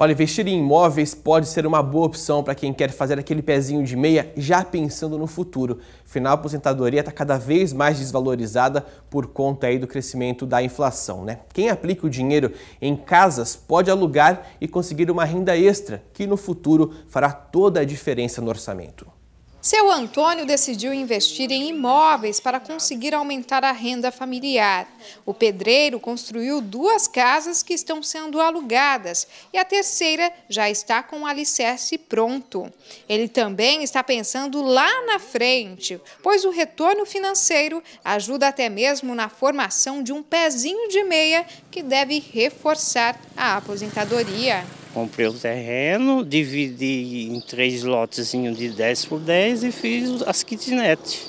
Olha, investir em imóveis pode ser uma boa opção para quem quer fazer aquele pezinho de meia já pensando no futuro. Afinal, a aposentadoria está cada vez mais desvalorizada por conta aí do crescimento da inflação, né? Quem aplica o dinheiro em casas pode alugar e conseguir uma renda extra, que no futuro fará toda a diferença no orçamento. Seu Antônio decidiu investir em imóveis para conseguir aumentar a renda familiar. O pedreiro construiu duas casas que estão sendo alugadas e a terceira já está com o alicerce pronto. Ele também está pensando lá na frente, pois o retorno financeiro ajuda até mesmo na formação de um pezinho de meia que deve reforçar a aposentadoria comprei o terreno, dividi em três lotezinhos de 10 por 10 e fiz as kitnet.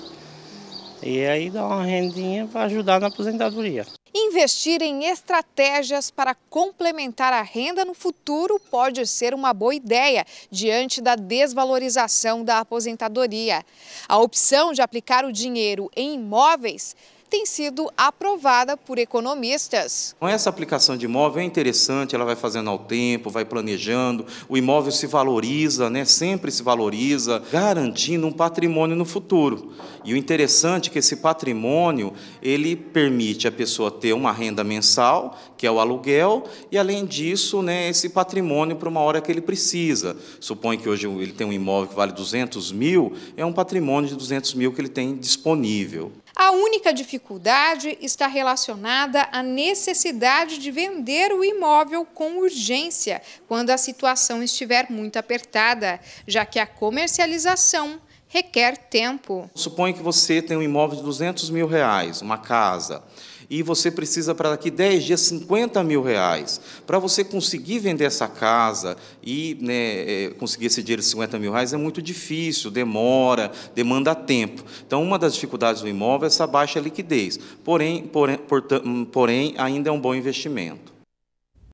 E aí dá uma rendinha para ajudar na aposentadoria. Investir em estratégias para complementar a renda no futuro pode ser uma boa ideia diante da desvalorização da aposentadoria. A opção de aplicar o dinheiro em imóveis tem sido aprovada por economistas. Essa aplicação de imóvel é interessante, ela vai fazendo ao tempo, vai planejando, o imóvel se valoriza, né? sempre se valoriza, garantindo um patrimônio no futuro. E o interessante é que esse patrimônio, ele permite a pessoa ter uma renda mensal, que é o aluguel, e além disso, né, esse patrimônio para uma hora que ele precisa. Supõe que hoje ele tem um imóvel que vale 200 mil, é um patrimônio de 200 mil que ele tem disponível. A única dificuldade está relacionada à necessidade de vender o imóvel com urgência, quando a situação estiver muito apertada, já que a comercialização requer tempo. Suponha que você tem um imóvel de 200 mil reais, uma casa, e você precisa, para daqui 10 dias, 50 mil reais. Para você conseguir vender essa casa e né, é, conseguir esse dinheiro de 50 mil reais é muito difícil, demora, demanda tempo. Então, uma das dificuldades do imóvel é essa baixa liquidez, porém, porém, porém ainda é um bom investimento.